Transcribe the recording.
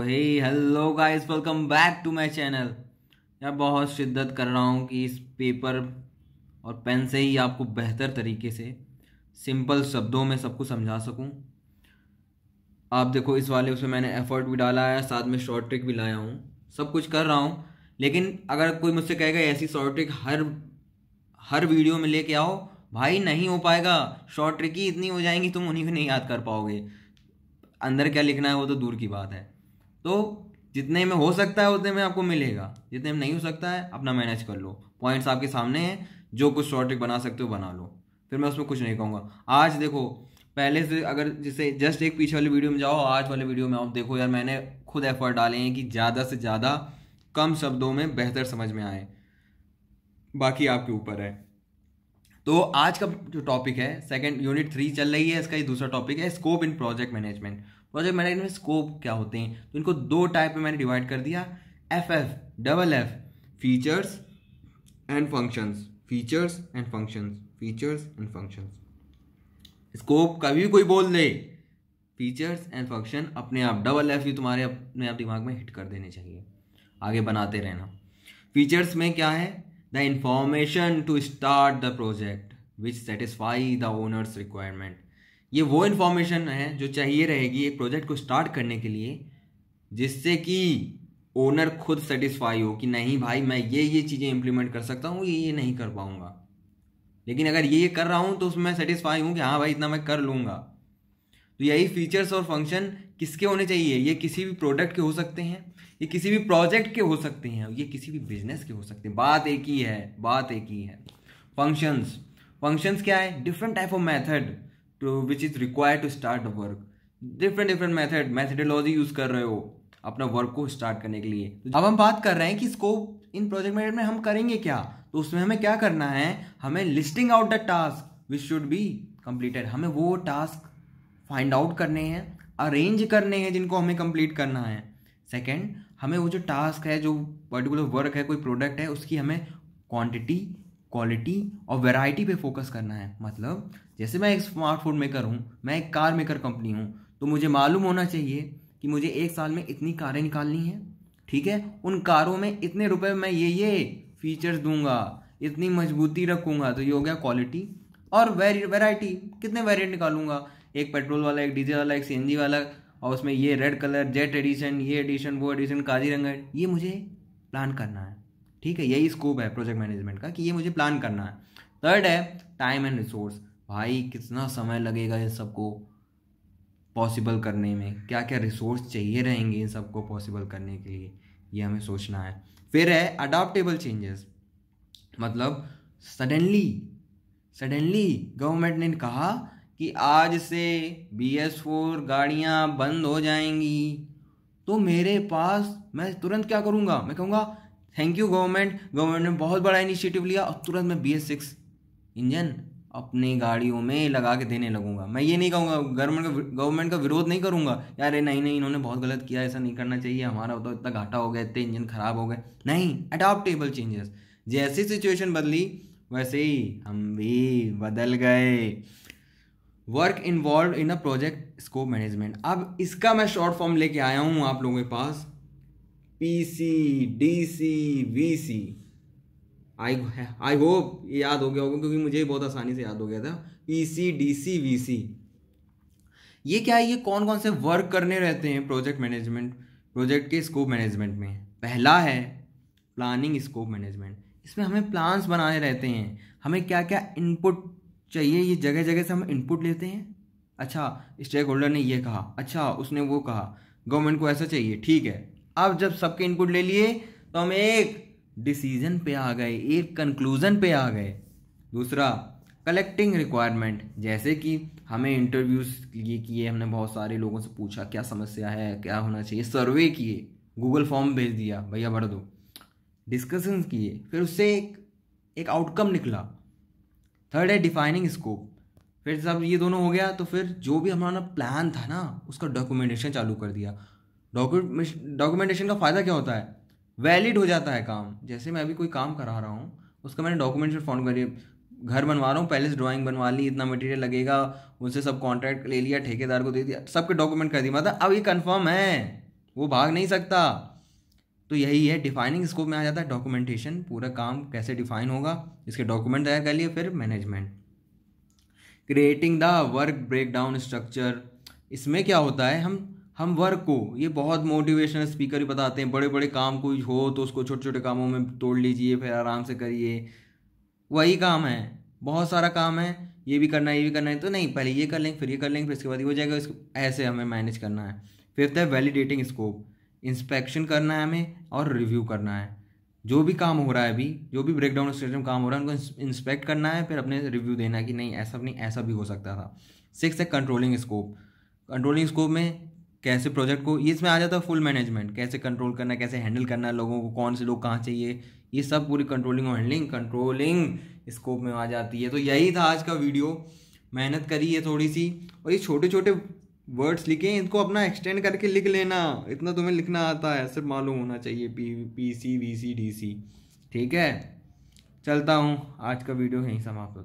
भाई hello guys welcome back to my channel यार बहुत शिद्दत कर रहा हूँ कि इस पेपर और पेन से ही आपको बेहतर तरीके से सिंपल शब्दों में सबको समझा सकूँ आप देखो इस वाले उसमें मैंने एफर्ट भी डाला है साथ में शॉर्ट ट्रिक भी लाया हूँ सब कुछ कर रहा हूँ लेकिन अगर कोई मुझसे कहेगा ऐसी शॉर्ट ट्रिक हर हर वीडियो में लेके आओ भाई नहीं हो पाएगा शॉर्ट ट्रिक ही इतनी हो जाएंगी तुम उन्हीं को नहीं याद कर पाओगे अंदर क्या लिखना है वो तो दूर की बात है तो जितने में हो सकता है उतने में आपको मिलेगा जितने में नहीं हो सकता है अपना मैनेज कर लो पॉइंट्स आपके सामने हैं जो कुछ शॉर्ट ट्रिक बना सकते हो बना लो फिर मैं उसमें कुछ नहीं कहूँगा आज देखो पहले से अगर जैसे जस्ट एक पीछे वाली वीडियो में जाओ आज वाले वीडियो में आप देखो यार मैंने खुद एफर्ट डाले हैं कि ज़्यादा से ज़्यादा कम शब्दों में बेहतर समझ में आए बाकी आपके ऊपर है तो आज का जो टॉपिक है सेकंड यूनिट थ्री चल रही है इसका ये दूसरा टॉपिक है scope in project management project management में स्कोप क्या होते हैं तो इनको दो टाइप में मैंने डिवाइड कर दिया F F double F features and functions features and functions features and functions scope कभी कोई बोल दे फीचर्स एंड फंक्शन अपने आप डबल एफ ही तुम्हारे अपने आप दिमाग में हिट कर देने चाहिए आगे बनाते रहना फीचर्स में क्या है the information to start the project which satisfy the owner's requirement ये वो इन्फॉर्मेशन है जो चाहिए रहेगी एक प्रोजेक्ट को स्टार्ट करने के लिए जिससे कि ओनर खुद सेटिस्फाई हो कि नहीं भाई मैं ये ये चीज़ें इम्प्लीमेंट कर सकता हूँ ये ये नहीं कर पाऊँगा लेकिन अगर ये ये कर रहा हूँ तो उसमें सेटिस्फाई हूँ कि हाँ भाई इतना मैं कर लूँगा तो यही फीचर्स और फंक्शन किसके होने चाहिए ये किसी भी प्रोडक्ट के हो सकते हैं ये किसी भी प्रोजेक्ट के हो सकते हैं ये किसी भी बिजनेस के हो सकते हैं बात एक ही है बात एक ही है फंक्शंस फंक्शंस क्या है different type of method to which is require to start a work different different method methodology use कर रहे हो अपना वर्क को स्टार्ट करने के लिए तो अब हम बात कर रहे हैं कि स्कोप इन प्रोजेक्ट मैनेजमेंट में हम करेंगे क्या तो उसमें हमें क्या करना है हमें listing out the task which should be completed हमें वो टास्क फाइंड आउट करने हैं अरेंज करने हैं जिनको हमें कंप्लीट करना है सेकेंड हमें वो जो टास्क है जो पर्टिकुलर वर्क है कोई प्रोडक्ट है उसकी हमें क्वांटिटी क्वालिटी और वैरायटी पे फोकस करना है मतलब जैसे मैं एक स्मार्टफोन मेकर हूँ मैं एक कार मेकर कंपनी हूँ तो मुझे मालूम होना चाहिए कि मुझे एक साल में इतनी कारें निकालनी है ठीक है उन कारों में इतने रुपए मैं ये ये फीचर्स दूंगा इतनी मजबूती रखूँगा तो ये हो गया क्वालिटी और वेराइटी कितने वेरियंट निकालूंगा एक पेट्रोल वाला एक डीजल वाला एक सी वाला और उसमें ये रेड कलर जेट एडिशन ये एडिशन वो एडिशन काजीरंगा ये मुझे प्लान करना है ठीक है यही स्कोप है प्रोजेक्ट मैनेजमेंट का कि ये मुझे प्लान करना है थर्ड है टाइम एंड रिसोर्स भाई कितना समय लगेगा इन सबको पॉसिबल करने में क्या क्या रिसोर्स चाहिए रहेंगे इन सबको पॉसिबल करने के लिए ये हमें सोचना है फिर है अडाप्टेबल चेंजेस मतलब सडनली सडनली गवर्नमेंट ने कहा कि आज से बी एस फोर गाड़ियाँ बंद हो जाएंगी तो मेरे पास मैं तुरंत क्या करूँगा मैं कहूँगा थैंक यू गवर्नमेंट गवर्नमेंट ने बहुत बड़ा इनिशिएटिव लिया और तुरंत मैं बी एस सिक्स इंजन अपनी गाड़ियों में लगा के देने लगूंगा मैं ये नहीं कहूँगा गवर्नमेंट का गवर्नमेंट का विरोध नहीं करूँगा यार नहीं नहीं इन्होंने बहुत गलत किया ऐसा नहीं करना चाहिए हमारा तो इतना घाटा हो गया इतने इंजन ख़राब हो गए नहीं अडाप्टेबल चेंजेस जैसी सिचुएशन बदली वैसे ही हम भी बदल गए work involve in a project scope management अब इसका मैं शॉर्ट फॉर्म लेके आया हूँ आप लोगों के पास P C D C V C I I hope ये याद हो गया होगा क्योंकि मुझे बहुत आसानी से याद हो गया था P C D C V C ये क्या है ये कौन कौन से वर्क करने रहते हैं प्रोजेक्ट मैनेजमेंट प्रोजेक्ट के स्कोप मैनेजमेंट में पहला है प्लानिंग स्कोप मैनेजमेंट इसमें हमें प्लान्स बनाने रहते हैं हमें क्या क्या इनपुट चाहिए ये जगह जगह से हम इनपुट लेते हैं अच्छा स्टेक होल्डर ने ये कहा अच्छा उसने वो कहा गवर्नमेंट को ऐसा चाहिए ठीक है अब जब सबके इनपुट ले लिए तो हम एक डिसीजन पे आ गए एक कंक्लूज़न पे आ गए दूसरा कलेक्टिंग रिक्वायरमेंट जैसे कि हमें इंटरव्यूज़ ये किए हमने बहुत सारे लोगों से पूछा क्या समस्या है क्या होना चाहिए सर्वे किए गूगल फॉर्म भेज दिया भैया भर दो डिस्कशन किए फिर उससे एक एक आउटकम निकला थर्ड है डिफाइनिंग स्कोप फिर सब ये दोनों हो गया तो फिर जो भी हमारा प्लान था ना उसका डॉक्यूमेंटेशन चालू कर दिया डॉक्यूमेंटेशन का फ़ायदा क्या होता है वैलिड हो जाता है काम जैसे मैं अभी कोई काम करा रहा हूँ उसका मैंने डॉक्यूमेंटेशन फॉर्म करिए घर बनवा रहा हूँ पहले से ड्राइंग बनवा ली इतना मटेरियल लगेगा उनसे सब कॉन्ट्रैक्ट ले लिया ठेकेदार को दे दिया सबके डॉक्यूमेंट कर दिया मतलब अब ये कन्फर्म है वो भाग नहीं सकता तो यही है डिफाइनिंग स्कोप में आ जाता है डॉक्यूमेंटेशन पूरा काम कैसे डिफाइन होगा इसके डॉक्यूमेंट तैयार कर लिए फिर management creating the work break down structure इसमें क्या होता है हम हम वर्क को ये बहुत मोटिवेशनल स्पीकर भी बताते हैं बड़े बड़े काम कोई हो तो उसको छोटे छोटे कामों में तोड़ लीजिए फिर आराम से करिए वही काम है बहुत सारा काम है ये भी करना है ये भी करना है तो नहीं पहले ये कर लेंगे फिर ये कर लेंगे फिर इसके बाद ये हो जाएगा इसको ऐसे हमें मैनेज करना है फिफ्थ है वैलिडेटिंग स्कोप इंस्पेक्शन करना है हमें और रिव्यू करना है जो भी काम हो रहा है अभी जो भी ब्रेकडाउन स्टेशन काम हो रहा है उनको इंस्पेक्ट करना है फिर अपने रिव्यू देना है कि नहीं ऐसा नहीं ऐसा भी हो सकता था सिक्स है कंट्रोलिंग स्कोप कंट्रोलिंग स्कोप में कैसे प्रोजेक्ट को ये इसमें आ जाता है फुल मैनेजमेंट कैसे कंट्रोल करना कैसे हैंडल करना है लोगों को कौन से लोग कहाँ चाहिए ये सब पूरी कंट्रोलिंग और हैंडलिंग कंट्रोलिंग स्कोप में आ जाती है तो यही था आज का वीडियो मेहनत करी है थोड़ी सी और ये छोटे छोटे वर्ड्स लिखे हैं इनको अपना एक्सटेंड करके लिख लेना इतना तुम्हें लिखना आता है सिर्फ मालूम होना चाहिए P P C V C D C ठीक है चलता हूँ आज का वीडियो यहीं समाप्त होता